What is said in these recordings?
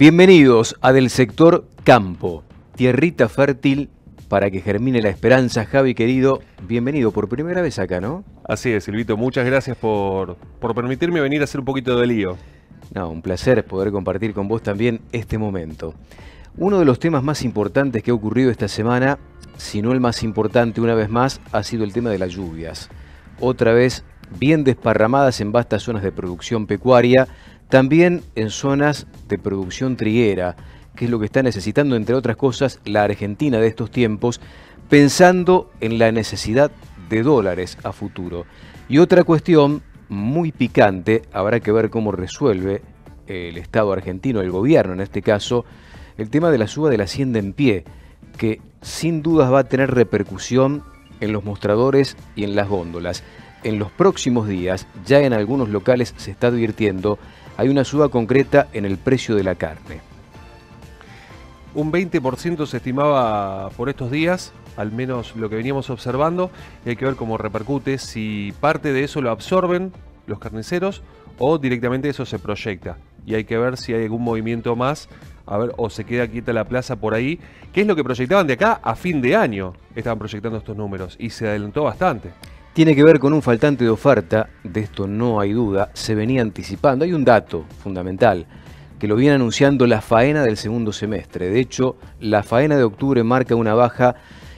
Bienvenidos a Del Sector Campo, tierrita fértil para que germine la esperanza. Javi, querido, bienvenido por primera vez acá, ¿no? Así es, Silvito, muchas gracias por, permitirme venir a hacer un poquito de lío. No, un placer poder compartir con vos también este momento. Uno de los temas más importantes que ha ocurrido esta semana, si no el más importante una vez más, ha sido el tema de las lluvias. Otra vez bien desparramadas en vastas zonas de producción pecuaria, también en zonas de producción triguera, que es lo que está necesitando, entre otras cosas, la Argentina de estos tiempos, pensando en la necesidad de dólares a futuro. Y otra cuestión muy picante, habrá que ver cómo resuelve el Estado argentino, el gobierno en este caso, el tema de la suba de la hacienda en pie, que sin dudas va a tener repercusión en los mostradores y en las góndolas. En los próximos días, ya en algunos locales se está advirtiendo hay una suba concreta en el precio de la carne. Un 20% se estimaba por estos días, al menos lo que veníamos observando, y hay que ver cómo repercute, si parte de eso lo absorben los carniceros o directamente eso se proyecta. Y hay que ver si hay algún movimiento más, a ver, o se queda quieta la plaza por ahí, que es lo que proyectaban de acá a fin de año, estaban proyectando estos números, y se adelantó bastante tiene que ver con un faltante de oferta, de esto no hay duda, se venía anticipando. Hay un dato fundamental que lo viene anunciando la faena del segundo semestre. De hecho, la faena de octubre marca una baja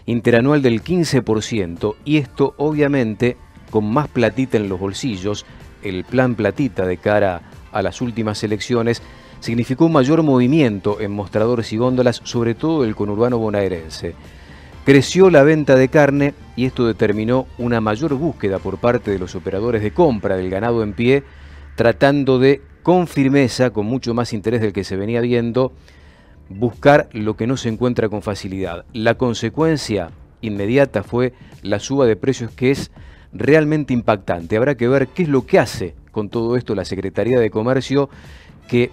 interanual del 15% y esto obviamente con más platita en los bolsillos, el plan platita de cara a las últimas elecciones, significó un mayor movimiento en mostradores y góndolas, sobre todo el conurbano bonaerense. Creció la venta de carne y esto determinó una mayor búsqueda por parte de los operadores de compra del ganado en pie, tratando de, con firmeza, con mucho más interés del que se venía viendo, buscar lo que no se encuentra con facilidad. La consecuencia inmediata fue la suba de precios que es realmente impactante. Habrá que ver qué es lo que hace con todo esto la Secretaría de Comercio, que,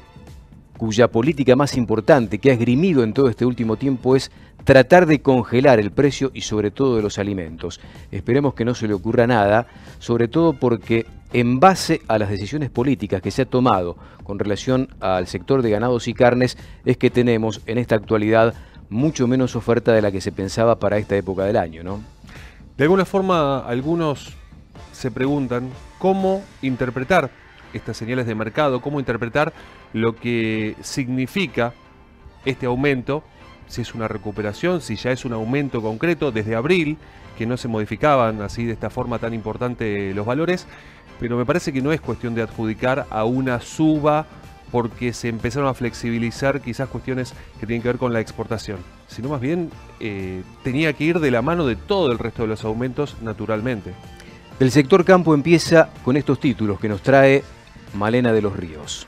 cuya política más importante que ha esgrimido en todo este último tiempo es tratar de congelar el precio y sobre todo de los alimentos. Esperemos que no se le ocurra nada, sobre todo porque en base a las decisiones políticas que se ha tomado con relación al sector de ganados y carnes, es que tenemos en esta actualidad mucho menos oferta de la que se pensaba para esta época del año, ¿no? De alguna forma, algunos se preguntan cómo interpretar estas señales de mercado, cómo interpretar lo que significa este aumento si es una recuperación, si ya es un aumento concreto desde abril, que no se modificaban así de esta forma tan importante los valores, pero me parece que no es cuestión de adjudicar a una suba porque se empezaron a flexibilizar quizás cuestiones que tienen que ver con la exportación, sino más bien eh, tenía que ir de la mano de todo el resto de los aumentos naturalmente. El sector campo empieza con estos títulos que nos trae Malena de los Ríos.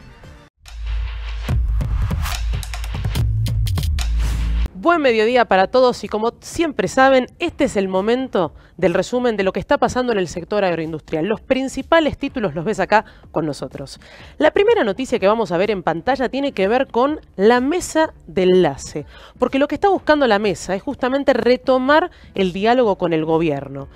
Buen mediodía para todos y como siempre saben, este es el momento del resumen de lo que está pasando en el sector agroindustrial. Los principales títulos los ves acá con nosotros. La primera noticia que vamos a ver en pantalla tiene que ver con la mesa de enlace, porque lo que está buscando la mesa es justamente retomar el diálogo con el gobierno.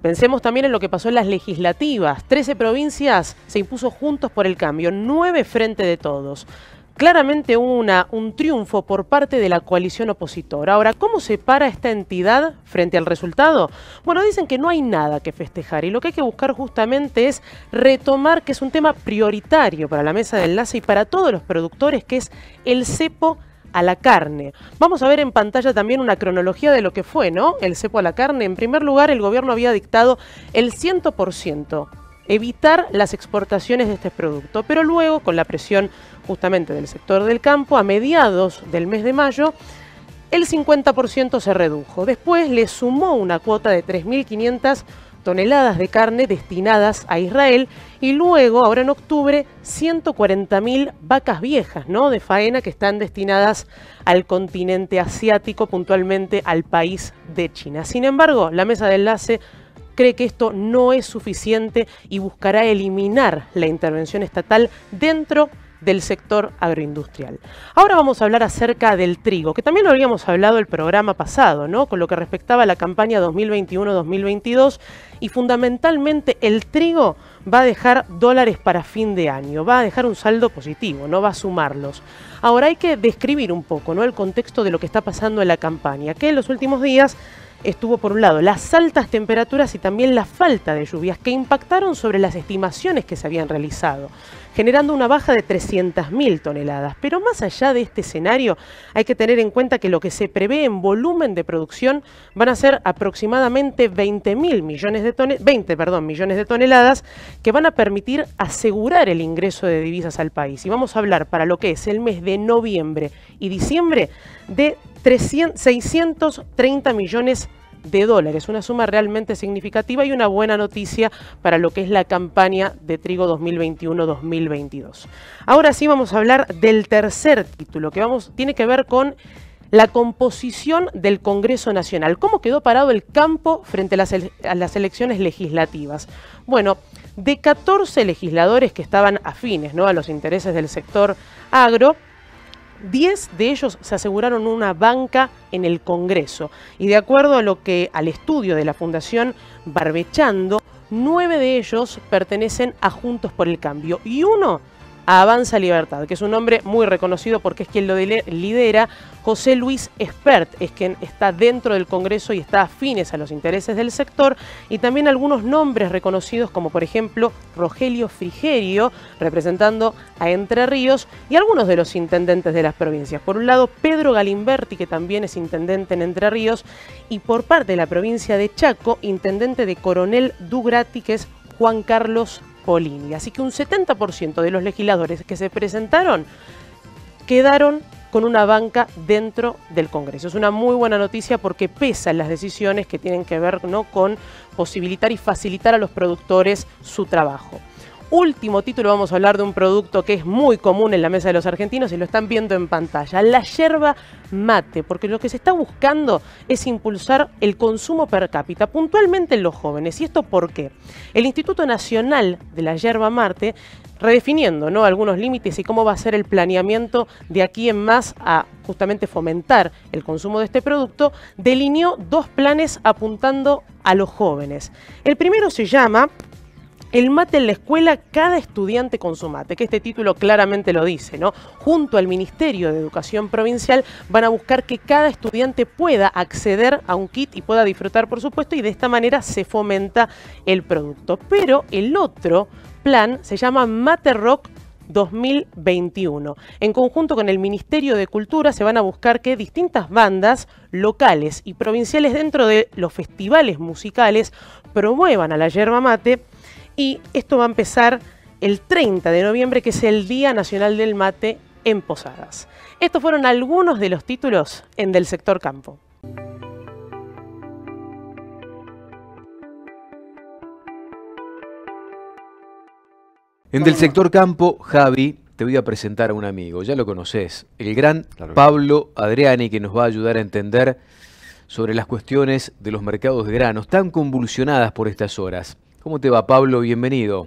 Pensemos también en lo que pasó en las legislativas. 13 provincias se impuso juntos por el cambio, 9 frente de todos claramente una, un triunfo por parte de la coalición opositora. Ahora, ¿cómo se para esta entidad frente al resultado? Bueno, dicen que no hay nada que festejar y lo que hay que buscar justamente es retomar, que es un tema prioritario para la mesa de enlace y para todos los productores, que es el cepo a la carne. Vamos a ver en pantalla también una cronología de lo que fue, ¿no? El cepo a la carne. En primer lugar, el gobierno había dictado el 100% evitar las exportaciones de este producto. Pero luego, con la presión justamente del sector del campo, a mediados del mes de mayo, el 50% se redujo. Después le sumó una cuota de 3.500 toneladas de carne destinadas a Israel y luego, ahora en octubre, 140.000 vacas viejas ¿no? de faena que están destinadas al continente asiático, puntualmente al país de China. Sin embargo, la mesa de enlace cree que esto no es suficiente y buscará eliminar la intervención estatal dentro del sector agroindustrial. Ahora vamos a hablar acerca del trigo, que también lo habíamos hablado el programa pasado, ¿no? Con lo que respectaba a la campaña 2021-2022 y fundamentalmente el trigo va a dejar dólares para fin de año, va a dejar un saldo positivo, no va a sumarlos. Ahora hay que describir un poco ¿no? el contexto de lo que está pasando en la campaña, que en los últimos días estuvo por un lado las altas temperaturas y también la falta de lluvias que impactaron sobre las estimaciones que se habían realizado, generando una baja de 300.000 toneladas. Pero más allá de este escenario, hay que tener en cuenta que lo que se prevé en volumen de producción van a ser aproximadamente millones de 20, perdón, millones de toneladas que van a permitir asegurar el ingreso de divisas al país. Y vamos a hablar para lo que es el mes de de noviembre y diciembre de 630 millones de dólares, una suma realmente significativa y una buena noticia para lo que es la campaña de trigo 2021-2022. Ahora sí vamos a hablar del tercer título que vamos, tiene que ver con la composición del Congreso Nacional. ¿Cómo quedó parado el campo frente a las, elecciones legislativas? Bueno, de 14 legisladores que estaban afines ¿no? a los intereses del sector agro, Diez de ellos se aseguraron una banca en el Congreso. Y de acuerdo a lo que al estudio de la Fundación Barbechando, nueve de ellos pertenecen a Juntos por el Cambio y uno Avanza Libertad, que es un nombre muy reconocido porque es quien lo lidera. José Luis Espert es quien está dentro del Congreso y está afines a los intereses del sector. Y también algunos nombres reconocidos, como por ejemplo Rogelio Frigerio, representando a Entre Ríos, y algunos de los intendentes de las provincias. Por un lado, Pedro Galimberti, que también es intendente en Entre Ríos, y por parte de la provincia de Chaco, intendente de Coronel Dugrati, que es Juan Carlos Así que un 70% de los legisladores que se presentaron quedaron con una banca dentro del Congreso. Es una muy buena noticia porque pesan las decisiones que tienen que ver ¿no? con posibilitar y facilitar a los productores su trabajo último título vamos a hablar de un producto que es muy común en la mesa de los argentinos y lo están viendo en pantalla, la yerba mate, porque lo que se está buscando es impulsar el consumo per cápita, puntualmente en los jóvenes. ¿Y esto por qué? El Instituto Nacional de la Yerba Mate redefiniendo algunos límites y cómo va a ser el planeamiento de aquí en más a justamente fomentar el consumo de este producto, delineó dos planes apuntando a los jóvenes. El primero se llama el mate en la escuela, cada estudiante con su mate, que este título claramente lo dice, ¿no? Junto al Ministerio de Educación Provincial van a buscar que cada estudiante pueda acceder a un kit y pueda disfrutar, por supuesto, y de esta manera se fomenta el producto. Pero el otro plan se llama Mate Rock 2021. En conjunto con el Ministerio de Cultura se van a buscar que distintas bandas locales y provinciales dentro de los festivales musicales promuevan a la yerba mate y esto va a empezar el 30 de noviembre, que es el Día Nacional del Mate en Posadas. Estos fueron algunos de los títulos en Del Sector Campo. En Del Sector Campo, Javi, te voy a presentar a un amigo, ya lo conoces, el gran Pablo Adriani, que nos va a ayudar a entender sobre las cuestiones de los mercados de granos tan convulsionadas por estas horas. ¿Cómo te va, Pablo? Bienvenido.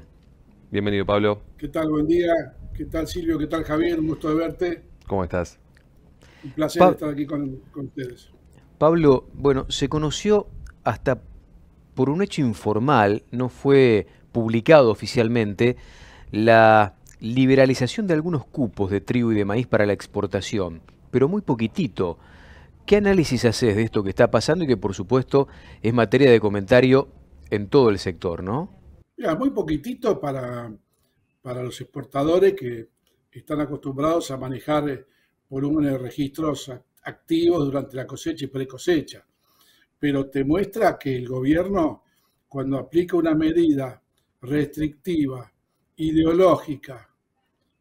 Bienvenido, Pablo. ¿Qué tal? Buen día. ¿Qué tal, Silvio? ¿Qué tal, Javier? Un gusto de verte. ¿Cómo estás? Un placer estar aquí con ustedes. Pablo, bueno, se conoció hasta por un hecho informal, no fue publicado oficialmente, la liberalización de algunos cupos de trigo y de maíz para la exportación, pero muy poquitito. ¿Qué análisis haces de esto que está pasando y que por supuesto es materia de comentario en todo el sector, ¿no? muy poquitito para, para los exportadores que están acostumbrados a manejar eh, volúmenes de registros activos durante la cosecha y precosecha. Pero te muestra que el gobierno, cuando aplica una medida restrictiva, ideológica,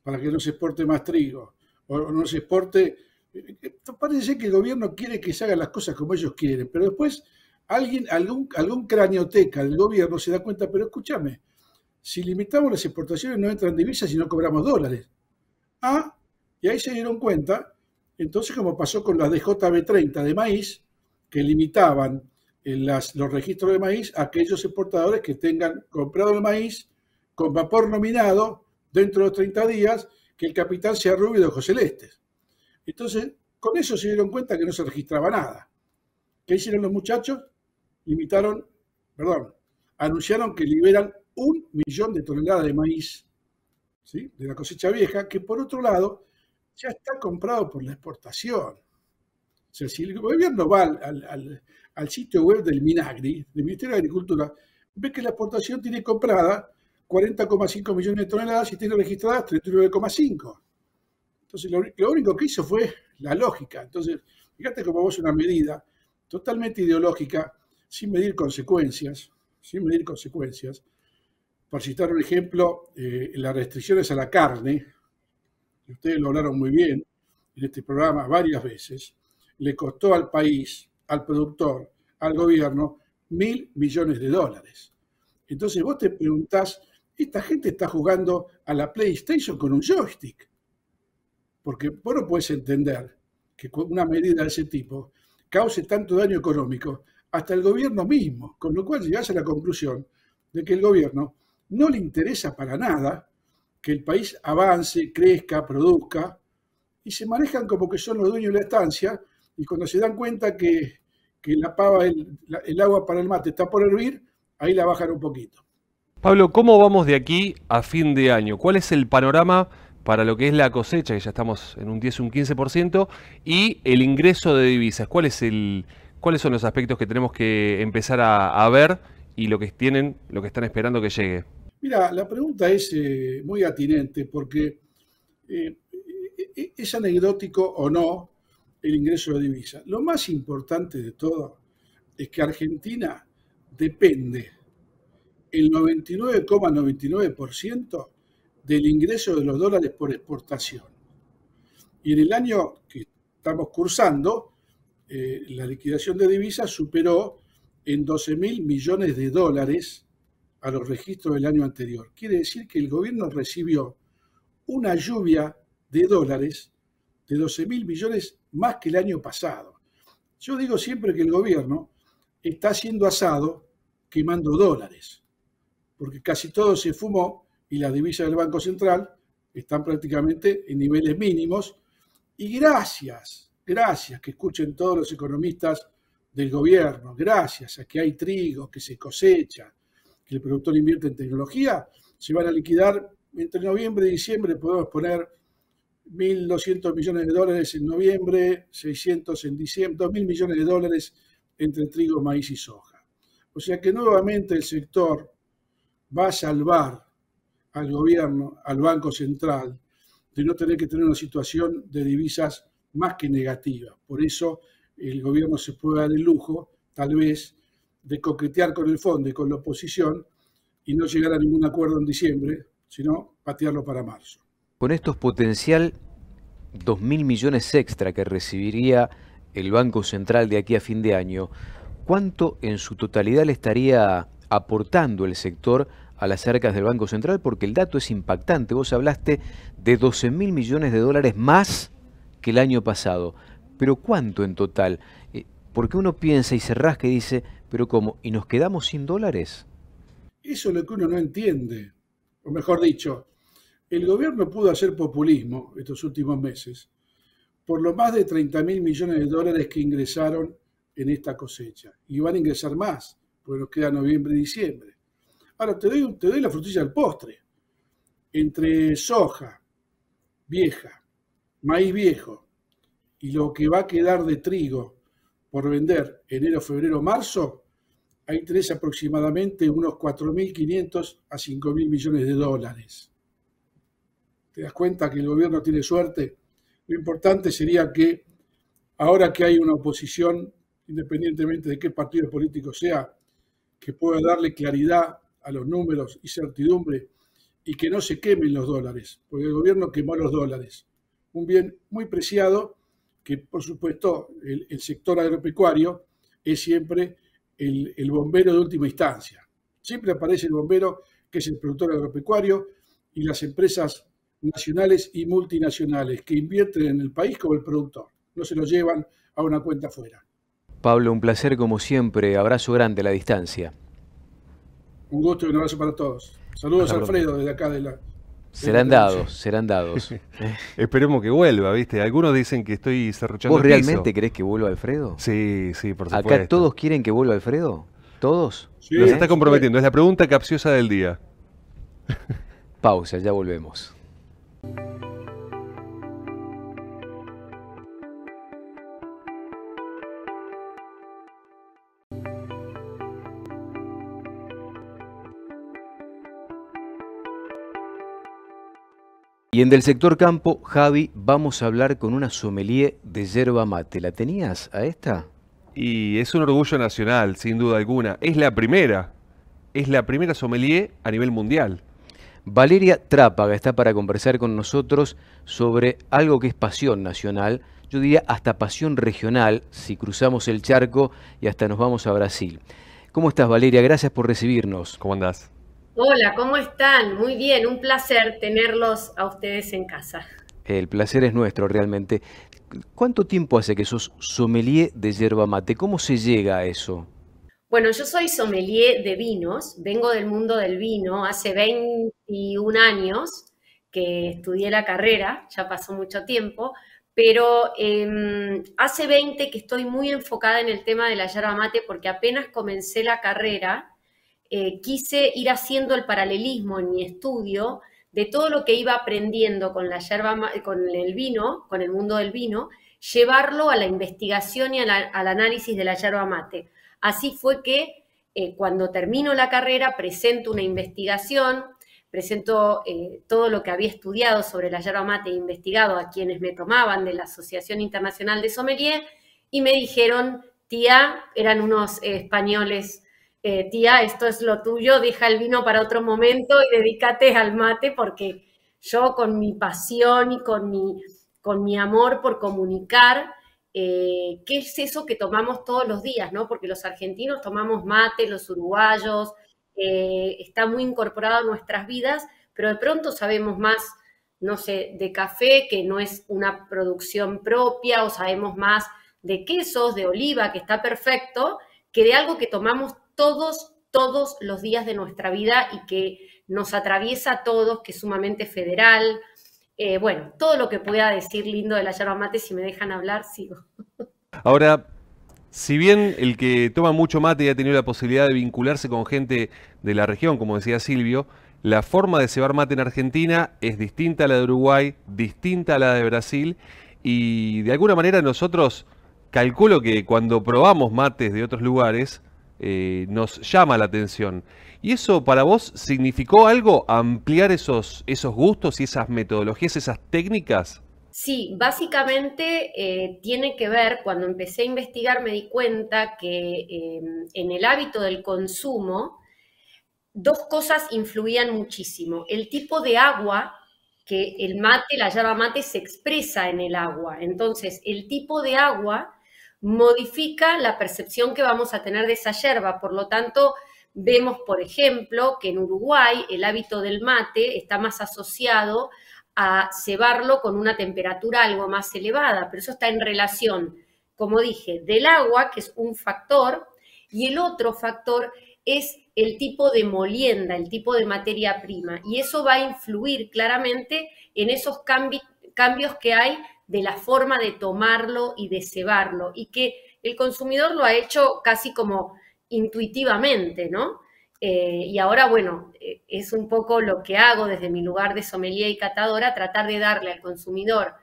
para que no se exporte más trigo, o no se exporte... Eh, eh, parece que el gobierno quiere que se hagan las cosas como ellos quieren, pero después Alguien, algún, algún teca, el gobierno se da cuenta, pero escúchame, si limitamos las exportaciones no entran divisas y no cobramos dólares. Ah, y ahí se dieron cuenta, entonces como pasó con las DJB30 de maíz, que limitaban eh, los registros de maíz a aquellos exportadores que tengan comprado el maíz con vapor nominado dentro de los 30 días, que el capital sea rubio de ojos celestes. Entonces, con eso se dieron cuenta que no se registraba nada. ¿Qué hicieron los muchachos? limitaron, perdón, anunciaron que liberan un millón de toneladas de maíz de la cosecha vieja, que por otro lado ya está comprado por la exportación. O sea, si el gobierno va al, sitio web del Minagri, del Ministerio de Agricultura, ve que la exportación tiene comprada 40,5 millones de toneladas y tiene registradas 39,5. Entonces, lo, único que hizo fue la lógica. Entonces, fíjate cómo vos una medida totalmente ideológica sin medir consecuencias, sin medir consecuencias. Por citar un ejemplo, eh, las restricciones a la carne, que ustedes lo hablaron muy bien en este programa varias veces, le costó al país, al productor, al gobierno, mil millones de dólares. Entonces vos te preguntás, esta gente está jugando a la PlayStation con un joystick. Porque vos no puedes entender que una medida de ese tipo cause tanto daño económico hasta el gobierno mismo, con lo cual llegas a la conclusión de que el gobierno no le interesa para nada que el país avance, crezca, produzca, y se manejan como que son los dueños de la estancia, y cuando se dan cuenta que, la pava, el, el agua para el mate está por hervir, ahí la bajan un poquito. Pablo, ¿cómo vamos de aquí a fin de año? ¿Cuál es el panorama para lo que es la cosecha, que ya estamos en un 10, un 15%, y el ingreso de divisas? ¿Cuál es el, ¿cuáles son los aspectos que tenemos que empezar a, ver y lo que tienen, lo que están esperando que llegue? Mira, la pregunta es eh, muy atinente porque eh, es anecdótico o no el ingreso de divisas. Lo más importante de todo es que Argentina depende el 99,99% del ingreso de los dólares por exportación. Y en el año que estamos cursando, eh, la liquidación de divisas superó en 12 mil millones de dólares a los registros del año anterior. Quiere decir que el gobierno recibió una lluvia de dólares de 12 mil millones más que el año pasado. Yo digo siempre que el gobierno está siendo asado quemando dólares, porque casi todo se fumó y las divisas del Banco Central están prácticamente en niveles mínimos. Y gracias gracias que escuchen todos los economistas del gobierno, gracias a que hay trigo, que se cosecha, que el productor invierte en tecnología, se van a liquidar entre noviembre y diciembre, podemos poner 1.200 millones de dólares en noviembre, 600 en diciembre, 2.000 millones de dólares entre trigo, maíz y soja. O sea que nuevamente el sector va a salvar al gobierno, al Banco Central, de no tener que tener una situación de divisas más que negativa. Por eso el gobierno se puede dar el lujo, tal vez, de coquetear con el fondo y con la oposición y no llegar a ningún acuerdo en diciembre, sino patearlo para marzo. Con estos potencial 2.000 millones extra que recibiría el Banco Central de aquí a fin de año, ¿cuánto en su totalidad le estaría aportando el sector a las arcas del Banco Central? Porque el dato es impactante. Vos hablaste de 12.000 millones de dólares más que el año pasado. Pero ¿cuánto en total? Eh, porque uno piensa y se rasca y dice, pero ¿cómo? ¿Y nos quedamos sin dólares? Eso es lo que uno no entiende. O mejor dicho, el gobierno pudo hacer populismo estos últimos meses por lo más de 30 mil millones de dólares que ingresaron en esta cosecha. Y van a ingresar más, porque nos queda noviembre y diciembre. Ahora, te doy, te doy la frutilla al postre. Entre soja vieja, maíz viejo y lo que va a quedar de trigo por vender enero, febrero, marzo, hay tres aproximadamente unos 4.500 a 5.000 millones de dólares. ¿Te das cuenta que el gobierno tiene suerte? Lo importante sería que ahora que hay una oposición, independientemente de qué partido político sea, que pueda darle claridad a los números y certidumbre y que no se quemen los dólares, porque el gobierno quemó los dólares un bien muy preciado que, por supuesto, el, sector agropecuario es siempre el, bombero de última instancia. Siempre aparece el bombero, que es el productor agropecuario, y las empresas nacionales y multinacionales que invierten en el país como el productor. No se lo llevan a una cuenta fuera. Pablo, un placer como siempre. Abrazo grande a la distancia. Un gusto y un abrazo para todos. Saludos, Alfredo, desde acá de la, Serán dados, serán dados. Esperemos que vuelva, ¿viste? Algunos dicen que estoy cerruchando ¿Vos realmente querés crees que vuelva Alfredo? Sí, sí, por supuesto. ¿Acá todos quieren que vuelva Alfredo? ¿Todos? Sí, Nos ¿Eh? está comprometiendo, es la pregunta capciosa del día. Pausa, ya volvemos. Y en del sector campo, Javi, vamos a hablar con una sommelier de yerba mate. ¿La tenías a esta? Y es un orgullo nacional, sin duda alguna. Es la primera, es la primera sommelier a nivel mundial. Valeria Trápaga está para conversar con nosotros sobre algo que es pasión nacional, yo diría hasta pasión regional, si cruzamos el charco y hasta nos vamos a Brasil. ¿Cómo estás, Valeria? Gracias por recibirnos. ¿Cómo andás? Hola, ¿cómo están? Muy bien, un placer tenerlos a ustedes en casa. El placer es nuestro, realmente. ¿Cuánto tiempo hace que sos sommelier de yerba mate? ¿Cómo se llega a eso? Bueno, yo soy sommelier de vinos, vengo del mundo del vino, hace 21 años que estudié la carrera, ya pasó mucho tiempo, pero em, hace 20 que estoy muy enfocada en el tema de la yerba mate porque apenas comencé la carrera, eh, quise ir haciendo el paralelismo en mi estudio de todo lo que iba aprendiendo con la con el vino, con el mundo del vino, llevarlo a la investigación y al análisis de la yerba mate. Así fue que eh, cuando termino la carrera presento una investigación, presento eh, todo lo que había estudiado sobre la yerba mate e investigado a quienes me tomaban de la Asociación Internacional de Sommelier y me dijeron, tía, eran unos españoles eh, tía, esto es lo tuyo, deja el vino para otro momento y dedícate al mate porque yo con mi pasión y con mi, con mi amor por comunicar, eh, qué es eso que tomamos todos los días, ¿no? Porque los argentinos tomamos mate, los uruguayos, eh, está muy incorporado a nuestras vidas, pero de pronto sabemos más, no sé, de café, que no es una producción propia, o sabemos más de quesos, de oliva, que está perfecto, que de algo que tomamos todos, todos los días de nuestra vida y que nos atraviesa a todos, que es sumamente federal. Eh, bueno, todo lo que pueda decir lindo de la yerba mate, si me dejan hablar, sigo. Ahora, si bien el que toma mucho mate y ha tenido la posibilidad de vincularse con gente de la región, como decía Silvio, la forma de cebar mate en Argentina es distinta a la de Uruguay, distinta a la de Brasil, y de alguna manera nosotros calculo que cuando probamos mates de otros lugares, eh, nos llama la atención. ¿Y eso para vos significó algo, ampliar esos, esos gustos y esas metodologías, esas técnicas? Sí, básicamente eh, tiene que ver, cuando empecé a investigar me di cuenta que em, en el hábito del consumo dos cosas influían muchísimo. El tipo de agua, que el mate, la yerba mate se expresa en el agua. Entonces, el tipo de agua modifica la percepción que vamos a tener de esa yerba. Por lo tanto, vemos, por ejemplo, que en Uruguay el hábito del mate está más asociado a cebarlo con una temperatura algo más elevada, pero eso está en relación, como dije, del agua, que es un factor, y el otro factor es el tipo de molienda, el tipo de materia prima, y eso va a influir claramente en esos cambios que hay de la forma de tomarlo y de cebarlo, y que el consumidor lo ha hecho casi como intuitivamente, ¿no? Eh, y ahora, bueno, eh, es un poco lo que hago desde mi lugar de sommelier y catadora, tratar de darle al consumidor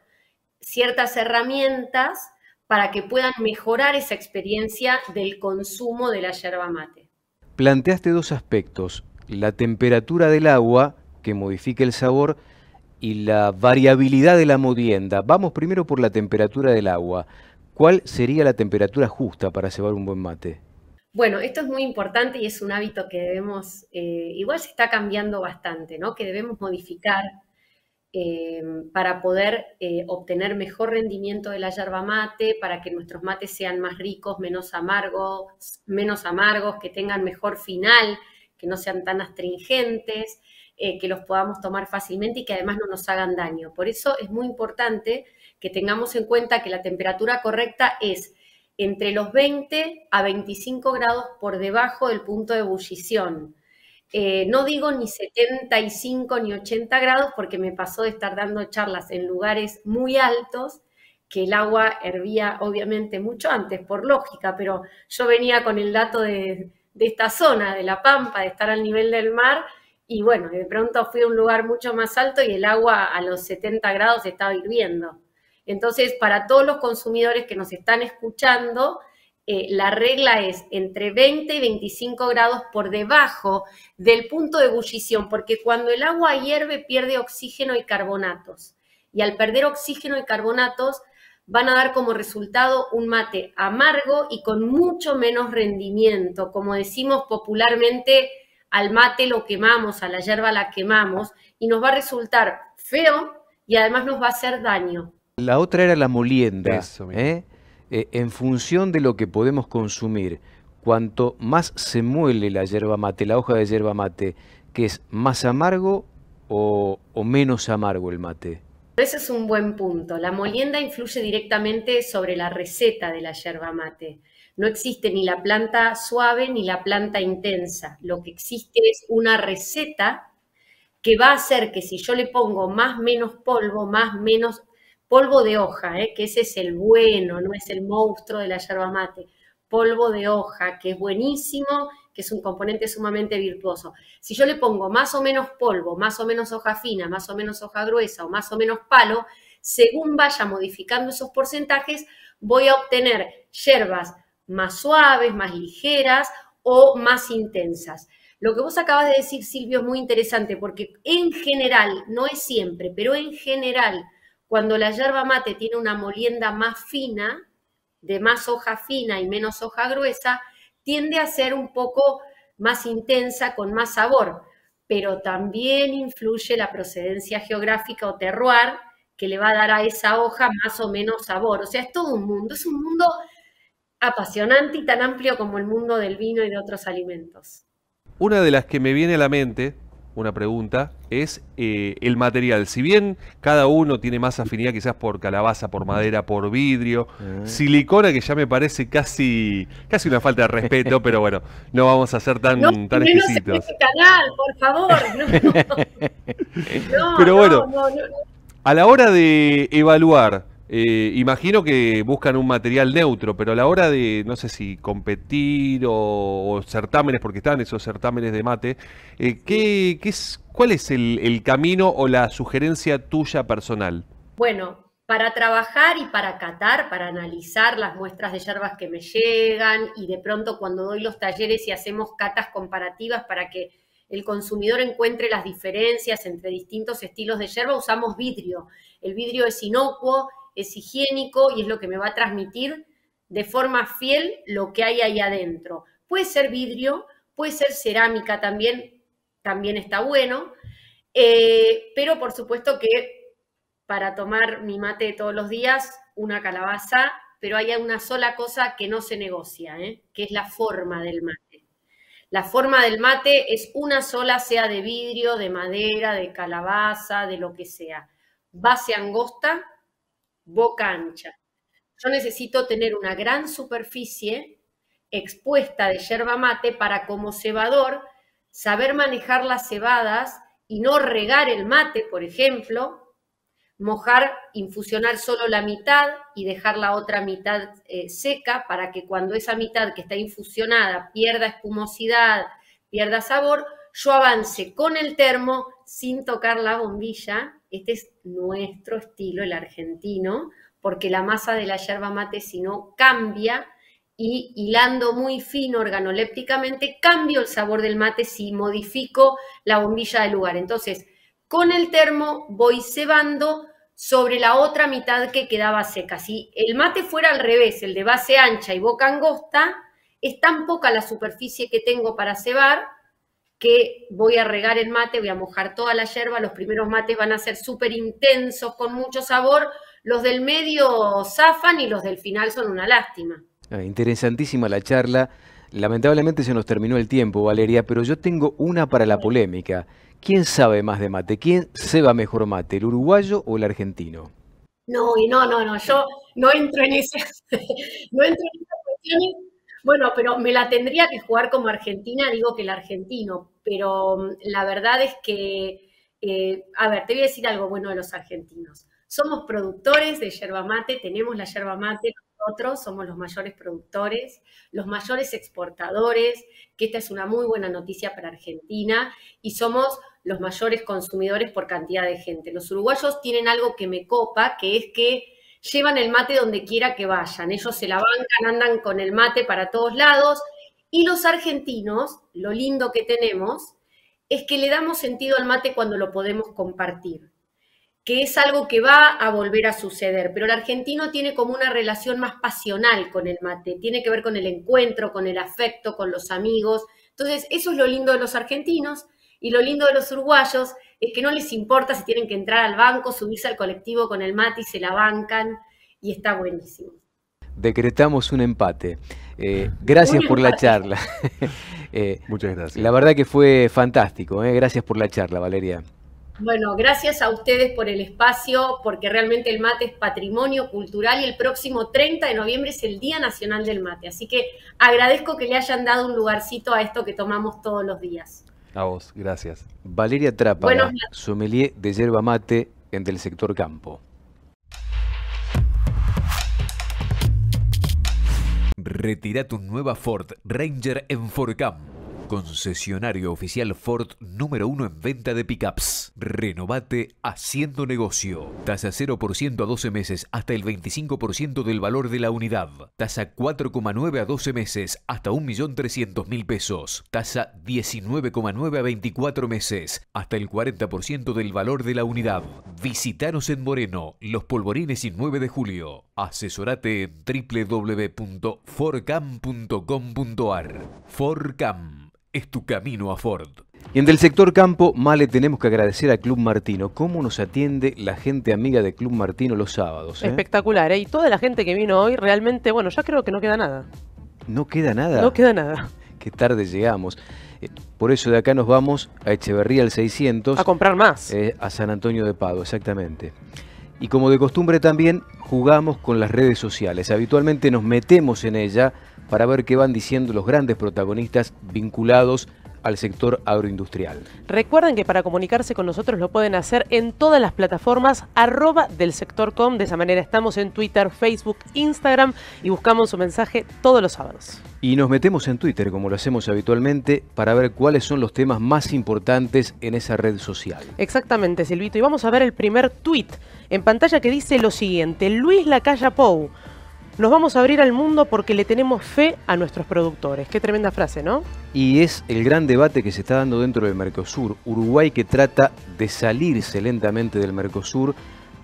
ciertas herramientas para que puedan mejorar esa experiencia del consumo de la yerba mate. Planteaste dos aspectos, la temperatura del agua, que modifica el sabor, y la variabilidad de la molienda. Vamos primero por la temperatura del agua. ¿Cuál sería la temperatura justa para llevar un buen mate? Bueno, esto es muy importante y es un hábito que debemos, eh, igual se está cambiando bastante, ¿no? Que debemos modificar eh, para poder eh, obtener mejor rendimiento de la yerba mate, para que nuestros mates sean más ricos, menos amargos, menos amargos, que tengan mejor final, que no sean tan astringentes. Eh, que los podamos tomar fácilmente y que además no nos hagan daño. Por eso es muy importante que tengamos en cuenta que la temperatura correcta es entre los 20 a 25 grados por debajo del punto de ebullición. Eh, no digo ni 75 ni 80 grados porque me pasó de estar dando charlas en lugares muy altos que el agua hervía obviamente mucho antes, por lógica, pero yo venía con el dato de esta zona, de la Pampa, de estar al nivel del mar, y bueno, de pronto fui a un lugar mucho más alto y el agua a los 70 grados estaba hirviendo. Entonces, para todos los consumidores que nos están escuchando, eh, la regla es entre 20 y 25 grados por debajo del punto de ebullición, porque cuando el agua hierve pierde oxígeno y carbonatos. Y al perder oxígeno y carbonatos van a dar como resultado un mate amargo y con mucho menos rendimiento, como decimos popularmente, al mate lo quemamos, a la yerba la quemamos y nos va a resultar feo y además nos va a hacer daño. La otra era la molienda. ¿eh? Eh, en función de lo que podemos consumir, cuanto más se muele la yerba mate, la hoja de yerba mate, que es más amargo o, o menos amargo el mate. Ese es un buen punto. La molienda influye directamente sobre la receta de la yerba mate. No existe ni la planta suave ni la planta intensa. Lo que existe es una receta que va a hacer que si yo le pongo más menos polvo, más menos polvo de hoja, ¿eh? que ese es el bueno, no es el monstruo de la yerba mate, polvo de hoja, que es buenísimo, que es un componente sumamente virtuoso. Si yo le pongo más o menos polvo, más o menos hoja fina, más o menos hoja gruesa o más o menos palo, según vaya modificando esos porcentajes, voy a obtener yerbas más suaves, más ligeras o más intensas. Lo que vos acabas de decir, Silvio, es muy interesante porque en general, no es siempre, pero en general, cuando la yerba mate tiene una molienda más fina, de más hoja fina y menos hoja gruesa, tiende a ser un poco más intensa, con más sabor, pero también influye la procedencia geográfica o terroir que le va a dar a esa hoja más o menos sabor. O sea, es todo un mundo, es un mundo apasionante y tan amplio como el mundo del vino y de otros alimentos. Una de las que me viene a la mente, una pregunta, es eh, el material. Si bien cada uno tiene más afinidad quizás por calabaza, por madera, por vidrio, ah. silicona, que ya me parece casi, casi una falta de respeto, pero bueno, no vamos a ser tan, tan exquisitos. No canal, por favor, no. no pero bueno, a la hora de evaluar eh, imagino que buscan un material neutro, pero a la hora de, no sé si competir o, certámenes, porque están esos certámenes de mate, eh, es, ¿cuál es el, el, camino o la sugerencia tuya personal? Bueno, para trabajar y para catar, para analizar las muestras de hierbas que me llegan y de pronto cuando doy los talleres y hacemos catas comparativas para que el consumidor encuentre las diferencias entre distintos estilos de hierba, usamos vidrio. El vidrio es inocuo, es higiénico y es lo que me va a transmitir de forma fiel lo que hay ahí adentro. Puede ser vidrio, puede ser cerámica también, también está bueno, eh, pero por supuesto que para tomar mi mate todos los días, una calabaza, pero hay una sola cosa que no se negocia, ¿eh? que es la forma del mate. La forma del mate es una sola, sea de vidrio, de madera, de calabaza, de lo que sea. Base angosta, boca ancha. Yo necesito tener una gran superficie expuesta de yerba mate para como cebador saber manejar las cebadas y no regar el mate, por ejemplo, mojar, infusionar solo la mitad y dejar la otra mitad eh, seca para que cuando esa mitad que está infusionada pierda espumosidad, pierda sabor, yo avance con el termo sin tocar la bombilla este es nuestro estilo, el argentino, porque la masa de la yerba mate, si no, cambia y hilando muy fino organolépticamente, cambio el sabor del mate si modifico la bombilla del lugar. Entonces, con el termo voy cebando sobre la otra mitad que quedaba seca. Si el mate fuera al revés, el de base ancha y boca angosta, es tan poca la superficie que tengo para cebar que voy a regar el mate, voy a mojar toda la yerba, los primeros mates van a ser súper intensos, con mucho sabor, los del medio zafan y los del final son una lástima. Ah, interesantísima la charla. Lamentablemente se nos terminó el tiempo, Valeria, pero yo tengo una para la polémica. ¿Quién sabe más de mate? ¿Quién se va mejor mate, el uruguayo o el argentino? No, no, no, no, yo no entro en esa no bueno, pero me la tendría que jugar como argentina, digo que el argentino, pero mm, la verdad es que, eh, a ver, te voy a decir algo bueno de los argentinos. Somos productores de yerba mate, tenemos la yerba mate nosotros, somos los mayores productores, los mayores exportadores, que esta es una muy buena noticia para Argentina, y somos los mayores consumidores por cantidad de gente. Los uruguayos tienen algo que me copa, que es que llevan el mate donde quiera que vayan, ellos se la bancan, andan con el mate para todos lados. Y los argentinos, lo lindo que tenemos, es que le damos sentido al mate cuando lo podemos compartir, que es algo que va a volver a suceder, pero el argentino tiene como una relación más pasional con el mate, tiene que ver con el encuentro, con el afecto, con los amigos. Entonces, eso es lo lindo de los argentinos y lo lindo de los uruguayos es que no les importa si tienen que entrar al banco, subirse al colectivo con el mate y se la bancan y está buenísimo. Decretamos un empate. Eh, gracias por la charla. Eh, Muchas gracias. La verdad que fue fantástico. Eh. Gracias por la charla, Valeria. Bueno, gracias a ustedes por el espacio, porque realmente el mate es patrimonio cultural y el próximo 30 de noviembre es el Día Nacional del Mate. Así que agradezco que le hayan dado un lugarcito a esto que tomamos todos los días. A vos, gracias. Valeria Trapa, somelier sommelier de yerba mate en el sector campo. Retira tu nueva Ford Ranger en Forcamp. Concesionario oficial Ford número uno en venta de pickups. Renovate haciendo negocio. Tasa 0% a 12 meses hasta el 25% del valor de la unidad. Tasa 4,9 a 12 meses hasta 1.300.000 pesos. Tasa 19,9 a 24 meses hasta el 40% del valor de la unidad. Visítanos en Moreno, Los Polvorines y 9 de julio. Asesorate en www.forcam.com.ar. Forcam es tu camino a Ford. Y en el sector campo, Male, tenemos que agradecer a Club Martino. ¿Cómo nos atiende la gente amiga de Club Martino los sábados? Eh? Espectacular, ¿eh? Y toda la gente que vino hoy, realmente, bueno, ya creo que no queda nada. No queda nada. No queda nada. Qué tarde llegamos. Eh, por eso de acá nos vamos a Echeverría al 600. A comprar más. Eh, a San Antonio de Pado, exactamente. Y como de costumbre también, jugamos con las redes sociales. Habitualmente nos metemos en ella para ver qué van diciendo los grandes protagonistas vinculados al sector agroindustrial. Recuerden que para comunicarse con nosotros lo pueden hacer en todas las plataformas arroba del sector com. De esa manera estamos en Twitter, Facebook, Instagram y buscamos su mensaje todos los sábados. Y nos metemos en Twitter, como lo hacemos habitualmente, para ver cuáles son los temas más importantes en esa red social. Exactamente, Silvito. Y vamos a ver el primer tweet en pantalla que dice lo siguiente. Luis Lacalla Pou nos vamos a abrir al mundo porque le tenemos fe a nuestros productores. Qué tremenda frase, ¿no? Y es el gran debate que se está dando dentro del Mercosur. Uruguay que trata de salirse lentamente del Mercosur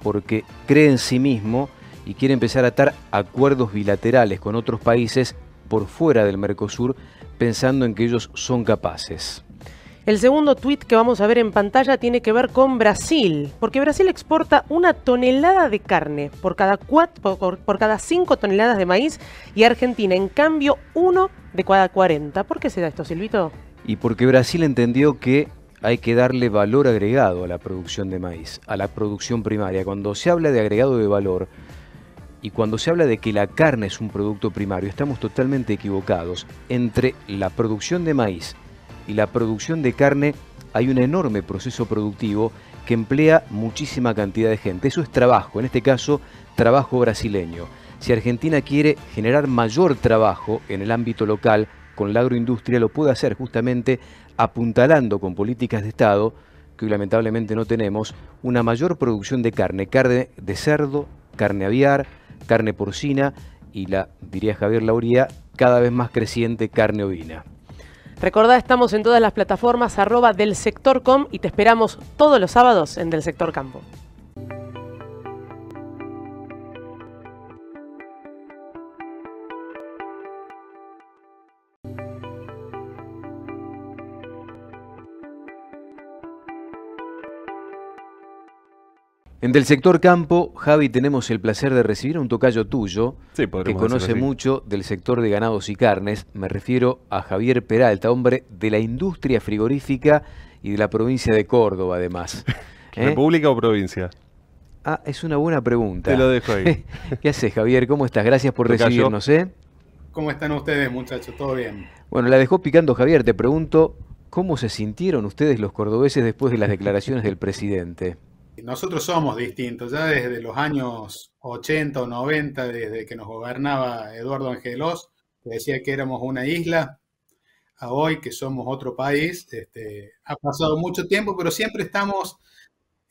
porque cree en sí mismo y quiere empezar a atar acuerdos bilaterales con otros países por fuera del Mercosur pensando en que ellos son capaces. El segundo tuit que vamos a ver en pantalla tiene que ver con Brasil, porque Brasil exporta una tonelada de carne por cada, cuatro, por, cada cinco toneladas de maíz y Argentina, en cambio, uno de cada 40. ¿Por qué se da esto, Silvito? Y porque Brasil entendió que hay que darle valor agregado a la producción de maíz, a la producción primaria. Cuando se habla de agregado de valor y cuando se habla de que la carne es un producto primario, estamos totalmente equivocados entre la producción de maíz y la producción de carne hay un enorme proceso productivo que emplea muchísima cantidad de gente. Eso es trabajo, en este caso trabajo brasileño. Si Argentina quiere generar mayor trabajo en el ámbito local con la agroindustria, lo puede hacer justamente apuntalando con políticas de Estado, que lamentablemente no tenemos, una mayor producción de carne, carne de cerdo, carne aviar, carne porcina y la, diría Javier Lauría, cada vez más creciente carne ovina. Recordá, estamos en todas las plataformas arroba del sector y te esperamos todos los sábados en Del Sector Campo. En Del Sector Campo, Javi, tenemos el placer de recibir un tocayo tuyo que conoce mucho del sector de ganados y carnes. Me refiero a Javier Peralta, hombre de la industria frigorífica y de la provincia de Córdoba, además. ¿Eh? ¿República o provincia? Ah, es una buena pregunta. Te lo dejo ahí. ¿Qué haces, Javier? ¿Cómo estás? Gracias por recibirnos, ¿eh? ¿Cómo están ustedes, muchachos? ¿Todo bien? Bueno, la dejó picando Javier. Te pregunto, ¿cómo se sintieron ustedes los cordobeses después de las declaraciones del presidente? nosotros somos distintos, ya desde los años 80 o 90, desde que nos gobernaba Eduardo Angelos, que decía que éramos una isla, a hoy que somos otro país, este, ha pasado mucho tiempo, pero siempre estamos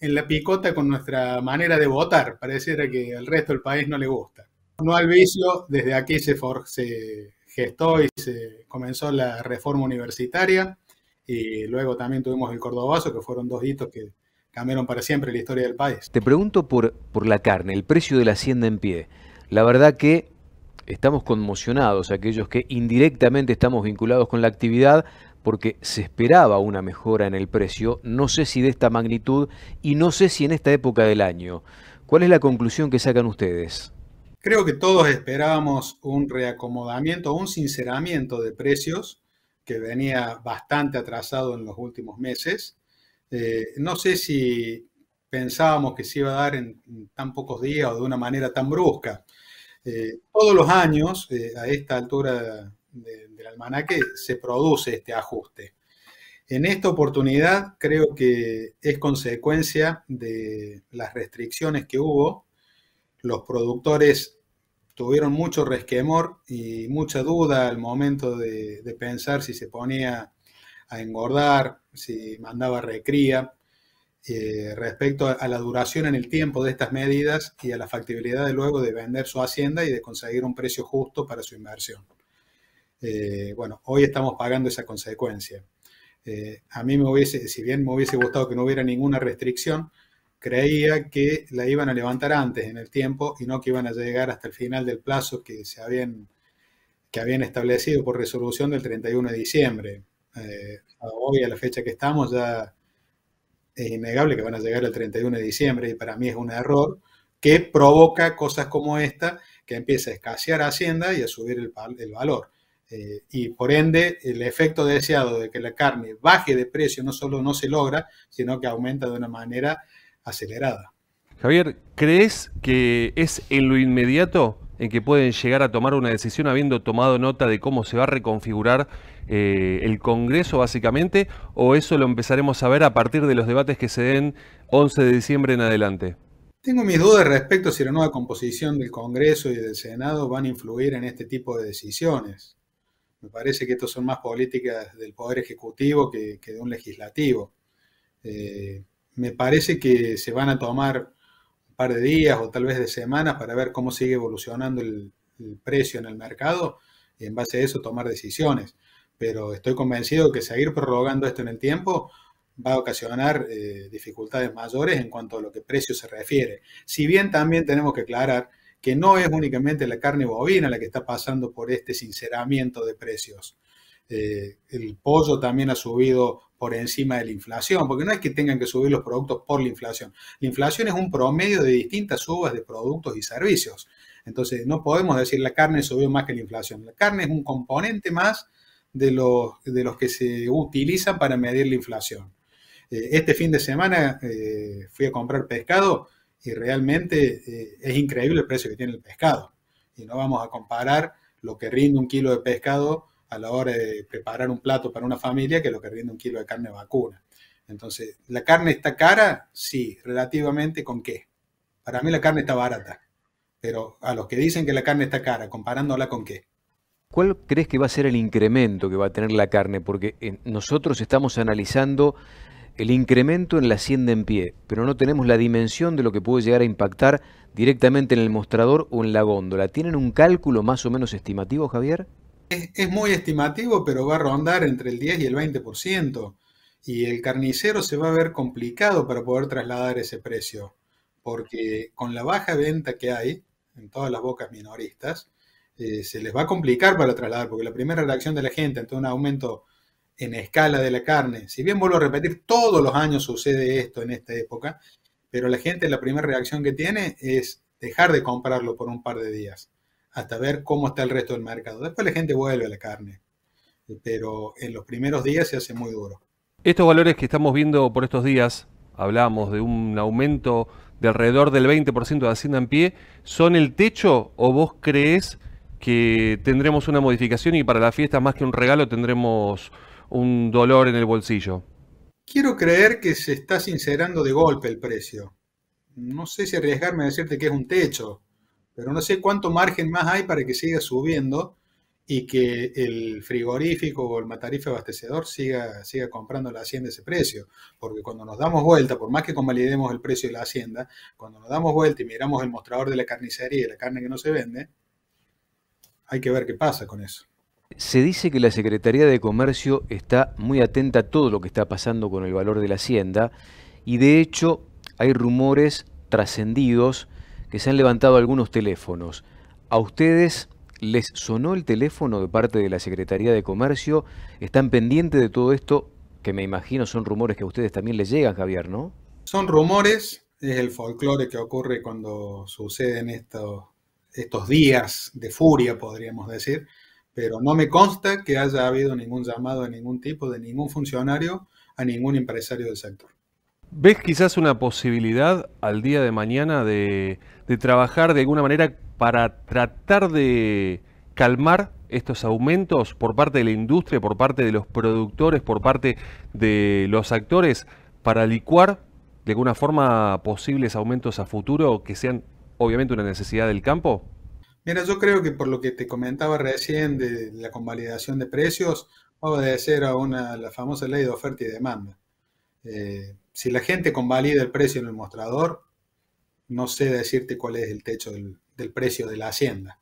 en la picota con nuestra manera de votar, pareciera que al resto del país no le gusta. No al vicio, desde aquí se, se gestó y se comenzó la reforma universitaria y luego también tuvimos el Cordobazo, que fueron dos hitos que cambiaron para siempre la historia del país. Te pregunto por, por la carne, el precio de la hacienda en pie. La verdad que estamos conmocionados, aquellos que indirectamente estamos vinculados con la actividad, porque se esperaba una mejora en el precio, no sé si de esta magnitud y no sé si en esta época del año. ¿Cuál es la conclusión que sacan ustedes? Creo que todos esperábamos un reacomodamiento, un sinceramiento de precios que venía bastante atrasado en los últimos meses eh, no sé si pensábamos que se iba a dar en, tan pocos días o de una manera tan brusca. Eh, todos los años, eh, a esta altura del almanaque, se produce este ajuste. En esta oportunidad creo que es consecuencia de las restricciones que hubo. Los productores tuvieron mucho resquemor y mucha duda al momento de pensar si se ponía engordar, si mandaba recría. Eh, respecto a, la duración en el tiempo de estas medidas y a la factibilidad de luego de vender su hacienda y de conseguir un precio justo para su inversión. Eh, bueno, hoy estamos pagando esa consecuencia. Eh, a mí me hubiese, si bien me hubiese gustado que no hubiera ninguna restricción, creía que la iban a levantar antes en el tiempo y no que iban a llegar hasta el final del plazo que se habían, que habían establecido por resolución del 31 de diciembre. Eh, hoy, a la fecha que estamos, ya es innegable que van a llegar el 31 de diciembre y para mí es un error que provoca cosas como esta, que empieza a escasear Hacienda y a subir el, valor. Eh, y por ende, el efecto deseado de que la carne baje de precio no solo no se logra, sino que aumenta de una manera acelerada. Javier, ¿crees que es en lo inmediato en que pueden llegar a tomar una decisión habiendo tomado nota de cómo se va a reconfigurar eh, el Congreso básicamente? ¿O eso lo empezaremos a ver a partir de los debates que se den 11 de diciembre en adelante? Tengo mis dudas respecto a si la nueva composición del Congreso y del Senado van a influir en este tipo de decisiones. Me parece que estos son más políticas del Poder Ejecutivo que, de un legislativo. Eh, me parece que se van a tomar par de días o tal vez de semanas para ver cómo sigue evolucionando el, precio en el mercado y en base a eso tomar decisiones. Pero estoy convencido que seguir prorrogando esto en el tiempo va a ocasionar eh, dificultades mayores en cuanto a lo que precio se refiere. Si bien también tenemos que aclarar que no es únicamente la carne bovina la que está pasando por este sinceramiento de precios. Eh, el pollo también ha subido por encima de la inflación, porque no es que tengan que subir los productos por la inflación. La inflación es un promedio de distintas subas de productos y servicios. Entonces, no podemos decir la carne subió más que la inflación. La carne es un componente más de los, de los que se utilizan para medir la inflación. Eh, este fin de semana eh, fui a comprar pescado y realmente eh, es increíble el precio que tiene el pescado. Y no vamos a comparar lo que rinde un kilo de pescado a la hora de preparar un plato para una familia que lo que rinde un kilo de carne vacuna. Entonces, ¿la carne está cara? Sí, relativamente con qué. Para mí la carne está barata, pero a los que dicen que la carne está cara, comparándola con qué. ¿Cuál crees que va a ser el incremento que va a tener la carne? Porque eh, nosotros estamos analizando el incremento en la hacienda en pie, pero no tenemos la dimensión de lo que puede llegar a impactar directamente en el mostrador o en la góndola. ¿Tienen un cálculo más o menos estimativo, Javier? es, muy estimativo, pero va a rondar entre el 10 y el 20%. Y el carnicero se va a ver complicado para poder trasladar ese precio, porque con la baja venta que hay en todas las bocas minoristas, eh, se les va a complicar para trasladar, porque la primera reacción de la gente ante un aumento en escala de la carne, si bien vuelvo a repetir, todos los años sucede esto en esta época, pero la gente la primera reacción que tiene es dejar de comprarlo por un par de días hasta ver cómo está el resto del mercado. Después la gente vuelve a la carne, pero en los primeros días se hace muy duro. Estos valores que estamos viendo por estos días, hablamos de un aumento de alrededor del 20% de Hacienda en pie, ¿son el techo o vos crees que tendremos una modificación y para la fiesta más que un regalo tendremos un dolor en el bolsillo? Quiero creer que se está sincerando de golpe el precio. No sé si arriesgarme a decirte que es un techo, pero no sé cuánto margen más hay para que siga subiendo y que el frigorífico o el matarife abastecedor siga, siga comprando la hacienda ese precio. Porque cuando nos damos vuelta, por más que convalidemos el precio de la hacienda, cuando nos damos vuelta y miramos el mostrador de la carnicería y la carne que no se vende, hay que ver qué pasa con eso. Se dice que la Secretaría de Comercio está muy atenta a todo lo que está pasando con el valor de la hacienda y de hecho hay rumores trascendidos que se han levantado algunos teléfonos. ¿A ustedes les sonó el teléfono de parte de la Secretaría de Comercio? ¿Están pendientes de todo esto? Que me imagino son rumores que a ustedes también les llegan, Javier, ¿no? Son rumores, es el folclore que ocurre cuando suceden estos, estos días de furia, podríamos decir, pero no me consta que haya habido ningún llamado de ningún tipo, de ningún funcionario, a ningún empresario del sector. ¿Ves quizás una posibilidad al día de mañana de, trabajar de alguna manera para tratar de calmar estos aumentos por parte de la industria, por parte de los productores, por parte de los actores, para licuar de alguna forma posibles aumentos a futuro que sean obviamente una necesidad del campo? Mira, yo creo que por lo que te comentaba recién de la convalidación de precios, va a obedecer a una, la famosa ley de oferta y demanda. Eh, si la gente convalida el precio en el mostrador, no sé decirte cuál es el techo del, precio de la hacienda.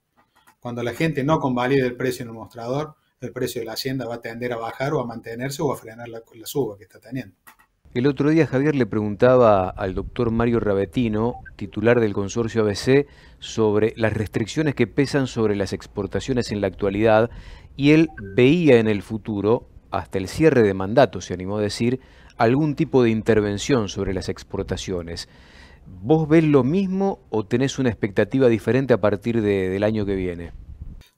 Cuando la gente no convalida el precio en el mostrador, el precio de la hacienda va a tender a bajar o a mantenerse o a frenar la, la suba que está teniendo. El otro día Javier le preguntaba al doctor Mario Rabetino, titular del consorcio ABC, sobre las restricciones que pesan sobre las exportaciones en la actualidad y él veía en el futuro, hasta el cierre de mandato se animó a decir, algún tipo de intervención sobre las exportaciones. ¿Vos ves lo mismo o tenés una expectativa diferente a partir de, del año que viene?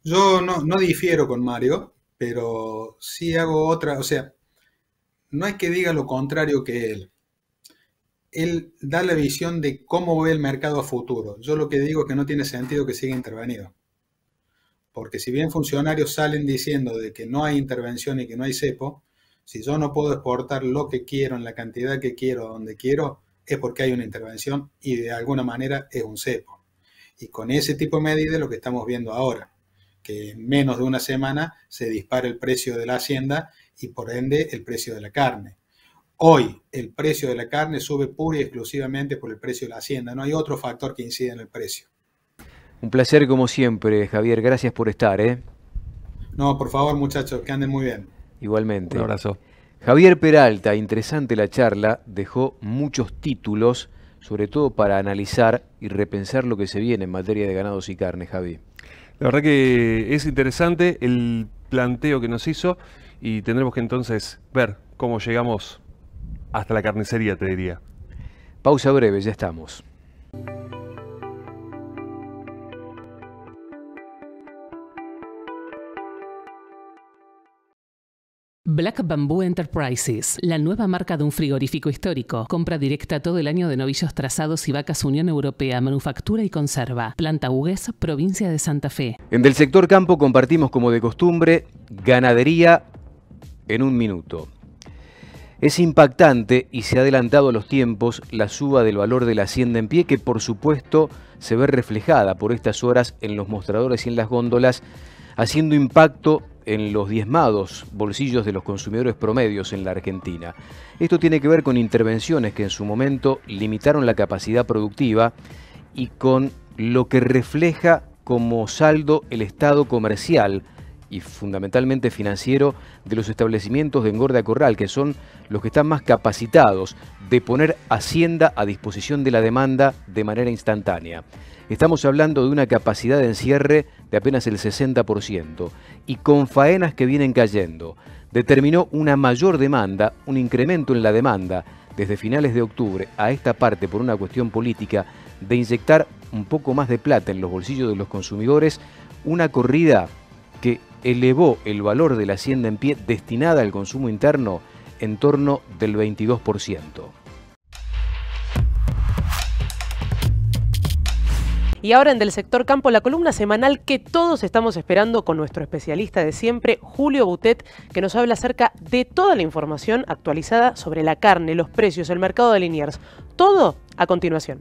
Yo no, no difiero con Mario, pero sí hago otra, o sea, no es que diga lo contrario que él. Él da la visión de cómo ve el mercado a futuro. Yo lo que digo es que no tiene sentido que siga intervenido. Porque si bien funcionarios salen diciendo de que no hay intervención y que no hay cepo, si yo no puedo exportar lo que quiero, en la cantidad que quiero, donde quiero, es porque hay una intervención y de alguna manera es un cepo. Y con ese tipo de medidas lo que estamos viendo ahora, que en menos de una semana se dispara el precio de la hacienda y por ende el precio de la carne. Hoy el precio de la carne sube pura y exclusivamente por el precio de la hacienda, no hay otro factor que incida en el precio. Un placer como siempre, Javier, gracias por estar. ¿eh? No, por favor muchachos, que anden muy bien. Igualmente. Un abrazo. Javier Peralta, interesante la charla, dejó muchos títulos, sobre todo para analizar y repensar lo que se viene en materia de ganados y carne, Javi. La verdad que es interesante el planteo que nos hizo y tendremos que entonces ver cómo llegamos hasta la carnicería, te diría. Pausa breve, ya estamos. Black Bamboo Enterprises, la nueva marca de un frigorífico histórico. Compra directa todo el año de novillos trazados y vacas Unión Europea, manufactura y conserva. Planta Hugues, provincia de Santa Fe. En Del Sector Campo compartimos, como de costumbre, ganadería en un minuto. Es impactante y se ha adelantado a los tiempos la suba del valor de la hacienda en pie, que por supuesto se ve reflejada por estas horas en los mostradores y en las góndolas, haciendo impacto en los diezmados bolsillos de los consumidores promedios en la Argentina. Esto tiene que ver con intervenciones que en su momento limitaron la capacidad productiva y con lo que refleja como saldo el estado comercial y fundamentalmente financiero de los establecimientos de engorda corral, que son los que están más capacitados de poner hacienda a disposición de la demanda de manera instantánea. Estamos hablando de una capacidad de encierre de apenas el 60% y con faenas que vienen cayendo. Determinó una mayor demanda, un incremento en la demanda desde finales de octubre a esta parte por una cuestión política de inyectar un poco más de plata en los bolsillos de los consumidores, una corrida que elevó el valor de la hacienda en pie destinada al consumo interno en torno del 22%. Y ahora en Del Sector Campo, la columna semanal que todos estamos esperando con nuestro especialista de siempre, Julio Butet, que nos habla acerca de toda la información actualizada sobre la carne, los precios, el mercado de Liniers. Todo a continuación.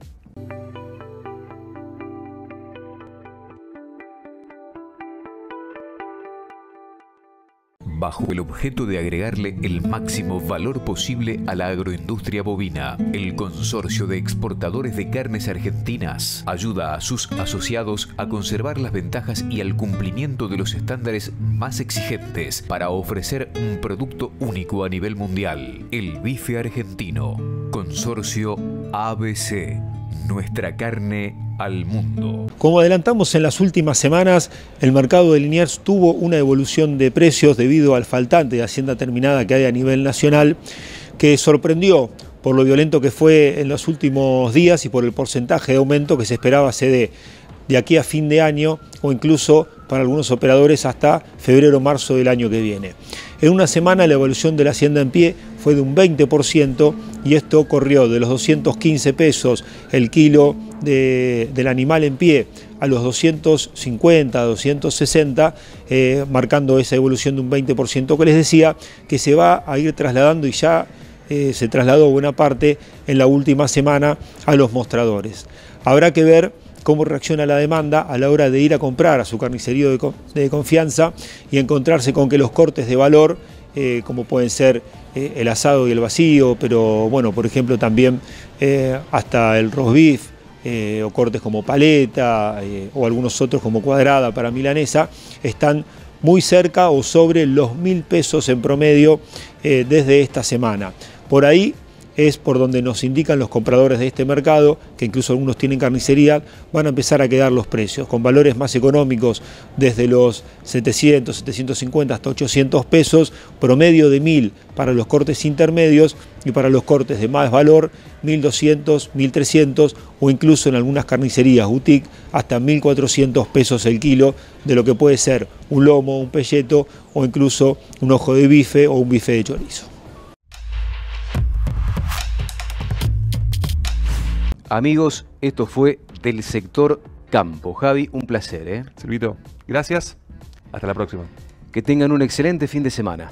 bajo el objeto de agregarle el máximo valor posible a la agroindustria bovina. El Consorcio de Exportadores de Carnes Argentinas ayuda a sus asociados a conservar las ventajas y al cumplimiento de los estándares más exigentes para ofrecer un producto único a nivel mundial, el bife argentino. Consorcio ABC. Nuestra carne al mundo. Como adelantamos en las últimas semanas, el mercado de Liniers tuvo una evolución de precios debido al faltante de hacienda terminada que hay a nivel nacional, que sorprendió por lo violento que fue en los últimos días y por el porcentaje de aumento que se esperaba se de aquí a fin de año o incluso para algunos operadores hasta febrero o marzo del año que viene. En una semana la evolución de la hacienda en pie fue de un 20% y esto corrió de los 215 pesos el kilo del animal en pie a los 250, 260, eh, marcando esa evolución de un 20% que les decía, que se va a ir trasladando y ya eh, se trasladó buena parte en la última semana a los mostradores. Habrá que ver cómo reacciona la demanda a la hora de ir a comprar a su carnicerío de, confianza y encontrarse con que los cortes de valor, eh, como pueden ser eh, el asado y el vacío, pero bueno, por ejemplo también eh, hasta el roast beef eh, o cortes como paleta o algunos otros como cuadrada para milanesa están muy cerca o sobre los mil pesos en promedio desde esta semana. Por ahí es por donde nos indican los compradores de este mercado, que incluso algunos tienen carnicería, van a empezar a quedar los precios, con valores más económicos, desde los 700, 750 hasta 800 pesos, promedio de 1000 para los cortes intermedios y para los cortes de más valor, 1200, 1300 o incluso en algunas carnicerías boutique hasta 1400 pesos el kilo de lo que puede ser un lomo, un pelleto o incluso un ojo de bife o un bife de chorizo. Amigos, esto fue del sector campo. Javi, un placer. ¿eh? Servito, gracias. Hasta la próxima. Que tengan un excelente fin de semana.